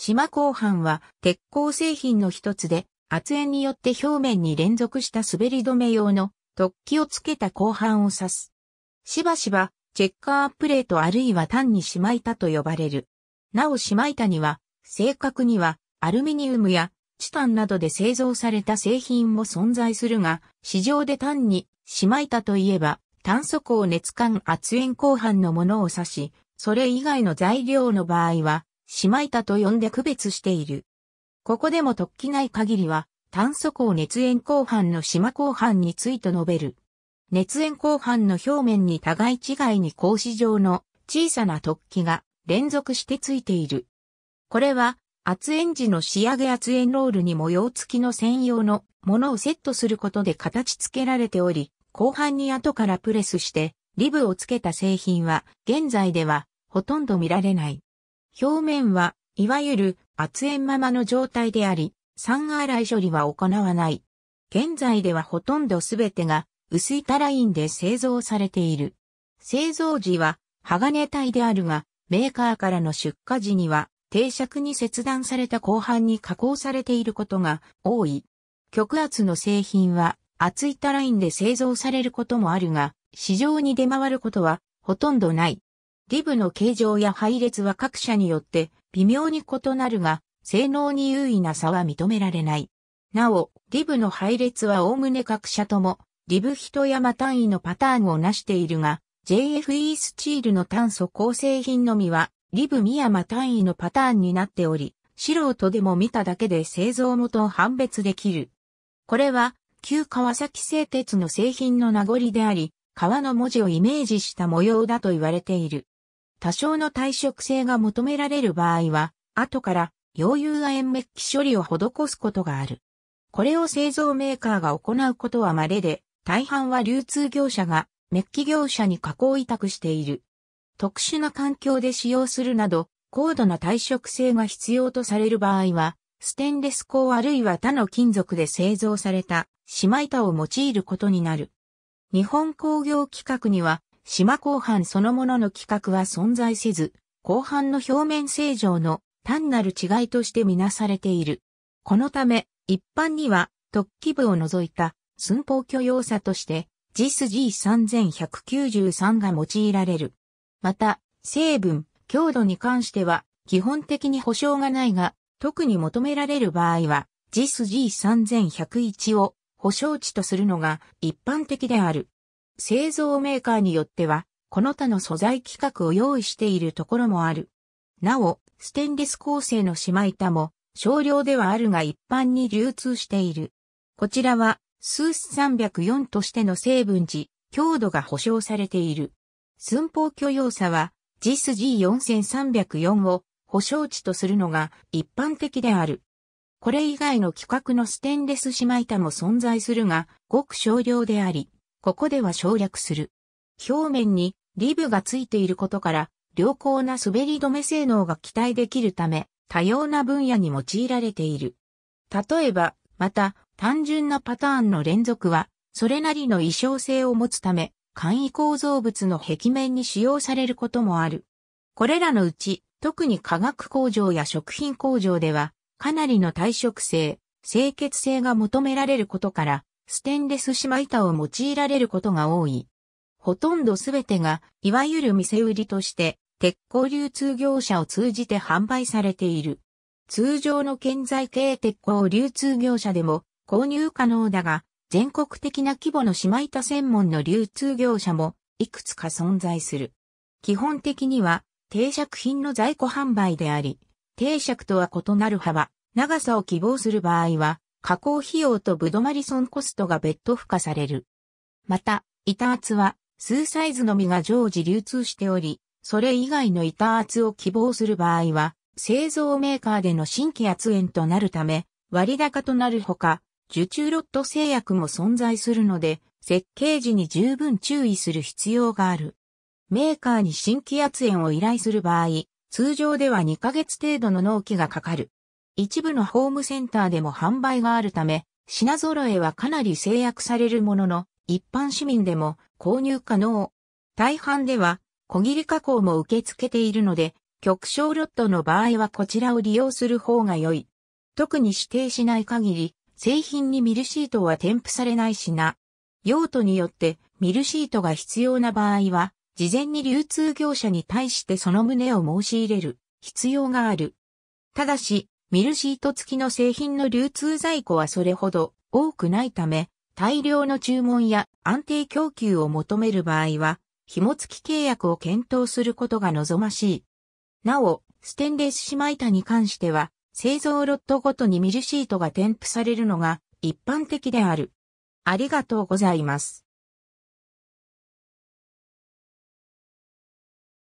島鋼板は鉄鋼製品の一つで、圧縁によって表面に連続した滑り止め用の突起をつけた鋼板を指す。しばしば、チェッカープレートあるいは単に島板と呼ばれる。なお島板には、正確にはアルミニウムやチタンなどで製造された製品も存在するが、市場で単に島板といえば、炭素鋼熱管圧縁鋼板のものを指し、それ以外の材料の場合は、いたと呼んで区別している。ここでも突起ない限りは、炭素鋼熱塩鋼板の島鋼板について述べる。熱塩鋼板の表面に互い違いに格子状の小さな突起が連続してついている。これは圧塩時の仕上げ圧塩ロールに模様付きの専用のものをセットすることで形付けられており、後半に後からプレスしてリブを付けた製品は現在ではほとんど見られない。表面は、いわゆる圧縁ままの状態であり、酸洗い処理は行わない。現在ではほとんどすべてが薄いタラインで製造されている。製造時は鋼体であるが、メーカーからの出荷時には定尺に切断された後半に加工されていることが多い。極圧の製品は厚いタラインで製造されることもあるが、市場に出回ることはほとんどない。リブの形状や配列は各社によって微妙に異なるが、性能に優位な差は認められない。なお、リブの配列は概ね各社とも、リブ一山単位のパターンをなしているが、JFE スチールの炭素構成品のみは、リブ三山単位のパターンになっており、素人でも見ただけで製造元を判別できる。これは、旧川崎製鉄の製品の名残であり、川の文字をイメージした模様だと言われている。多少の耐食性が求められる場合は、後から溶融亜鉛メッキ処理を施すことがある。これを製造メーカーが行うことは稀で、大半は流通業者がメッキ業者に加工委託している。特殊な環境で使用するなど、高度な耐食性が必要とされる場合は、ステンレス鋼あるいは他の金属で製造された姉妹板を用いることになる。日本工業規格には島後半そのものの規格は存在せず、後半の表面正常の単なる違いとしてみなされている。このため、一般には突起部を除いた寸法許容差として JISG3193 が用いられる。また、成分、強度に関しては基本的に保証がないが、特に求められる場合は JISG3101 を保証値とするのが一般的である。製造メーカーによっては、この他の素材規格を用意しているところもある。なお、ステンレス構成の島板も少量ではあるが一般に流通している。こちらは、スース304としての成分時、強度が保証されている。寸法許容差は、ジス G4304 を保証値とするのが一般的である。これ以外の規格のステンレス島板も存在するが、ごく少量であり、ここでは省略する。表面にリブがついていることから、良好な滑り止め性能が期待できるため、多様な分野に用いられている。例えば、また、単純なパターンの連続は、それなりの異常性を持つため、簡易構造物の壁面に使用されることもある。これらのうち、特に化学工場や食品工場では、かなりの耐食性、清潔性が求められることから、ステンレス島板を用いられることが多い。ほとんどすべてが、いわゆる店売りとして、鉄鋼流通業者を通じて販売されている。通常の建材系鉄鋼流通業者でも購入可能だが、全国的な規模の島板専門の流通業者もいくつか存在する。基本的には定着品の在庫販売であり、定着とは異なる幅、長さを希望する場合は加工費用とブドマリソンコストが別途付加される。また、板厚は数サイズのみが常時流通しており、それ以外の板厚を希望する場合は、製造メーカーでの新規圧縁となるため、割高となるほか、受注ロット制約も存在するので、設計時に十分注意する必要がある。メーカーに新規圧縁を依頼する場合、通常では2ヶ月程度の納期がかかる。一部のホームセンターでも販売があるため、品揃えはかなり制約されるものの、一般市民でも購入可能。大半では、小切り加工も受け付けているので、極小ロットの場合はこちらを利用する方が良い。特に指定しない限り、製品にミルシートは添付されない品。用途によってミルシートが必要な場合は、事前に流通業者に対してその旨を申し入れる必要がある。ただし、ミルシート付きの製品の流通在庫はそれほど多くないため、大量の注文や安定供給を求める場合は、紐付き契約を検討することが望ましい。なお、ステンレス姉妹板に関しては、製造ロットごとにミルシートが添付されるのが一般的である。ありがとうございます。